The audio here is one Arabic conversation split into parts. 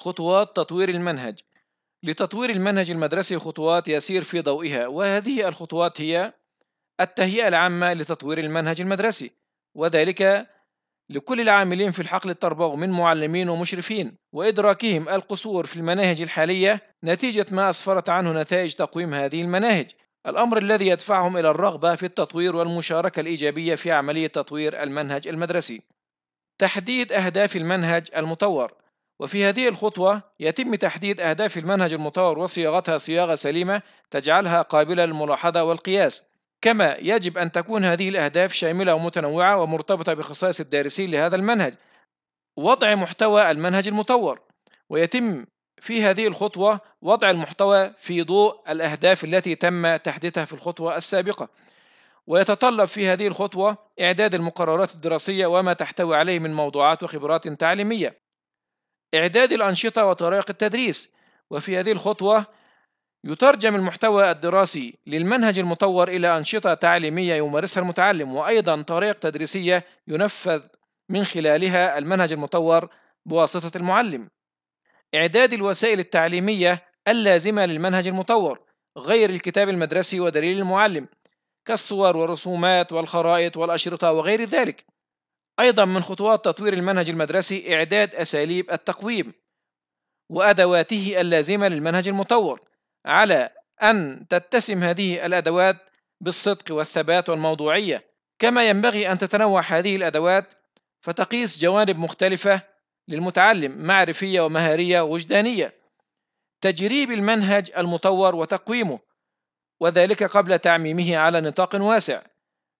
خطوات تطوير المنهج لتطوير المنهج المدرسي خطوات يسير في ضوئها وهذه الخطوات هي التهيئة العامة لتطوير المنهج المدرسي وذلك لكل العاملين في الحقل التربوي من معلمين ومشرفين وإدراكهم القصور في المناهج الحالية نتيجة ما أسفرت عنه نتائج تقويم هذه المناهج الأمر الذي يدفعهم إلى الرغبة في التطوير والمشاركة الإيجابية في عملية تطوير المنهج المدرسي تحديد أهداف المنهج المطور وفي هذه الخطوة يتم تحديد أهداف المنهج المطور وصياغتها صياغة سليمة تجعلها قابلة للملاحظة والقياس كما يجب أن تكون هذه الأهداف شاملة ومتنوعة ومرتبطة بخصائص الدارسين لهذا المنهج وضع محتوى المنهج المطور ويتم في هذه الخطوة وضع المحتوى في ضوء الأهداف التي تم تحديثها في الخطوة السابقة ويتطلب في هذه الخطوة إعداد المقررات الدراسية وما تحتوي عليه من موضوعات وخبرات تعليمية إعداد الأنشطة وطرائق التدريس وفي هذه الخطوة يترجم المحتوى الدراسي للمنهج المطور إلى أنشطة تعليمية يمارسها المتعلم وأيضا طريق تدريسية ينفذ من خلالها المنهج المطور بواسطة المعلم إعداد الوسائل التعليمية اللازمة للمنهج المطور غير الكتاب المدرسي ودليل المعلم كالصور والرسومات والخرائط والأشرطة وغير ذلك أيضا من خطوات تطوير المنهج المدرسي إعداد أساليب التقويم وأدواته اللازمة للمنهج المطور على أن تتسم هذه الأدوات بالصدق والثبات والموضوعية كما ينبغي أن تتنوع هذه الأدوات فتقيس جوانب مختلفة للمتعلم معرفية ومهارية وجدانية تجريب المنهج المطور وتقويمه وذلك قبل تعميمه على نطاق واسع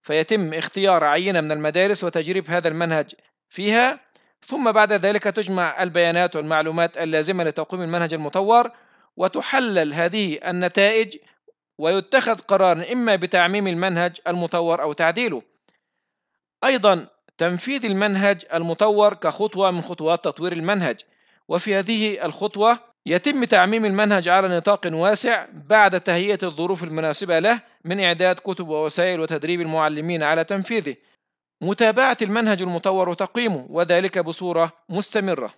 فيتم اختيار عينة من المدارس وتجريب هذا المنهج فيها ثم بعد ذلك تجمع البيانات والمعلومات اللازمة لتقويم المنهج المطور وتحلل هذه النتائج ويتخذ قرار إما بتعميم المنهج المطور أو تعديله أيضا تنفيذ المنهج المطور كخطوة من خطوات تطوير المنهج وفي هذه الخطوة يتم تعميم المنهج على نطاق واسع بعد تهيئة الظروف المناسبة له من إعداد كتب ووسائل وتدريب المعلمين على تنفيذه متابعة المنهج المطور وتقييمه وذلك بصورة مستمرة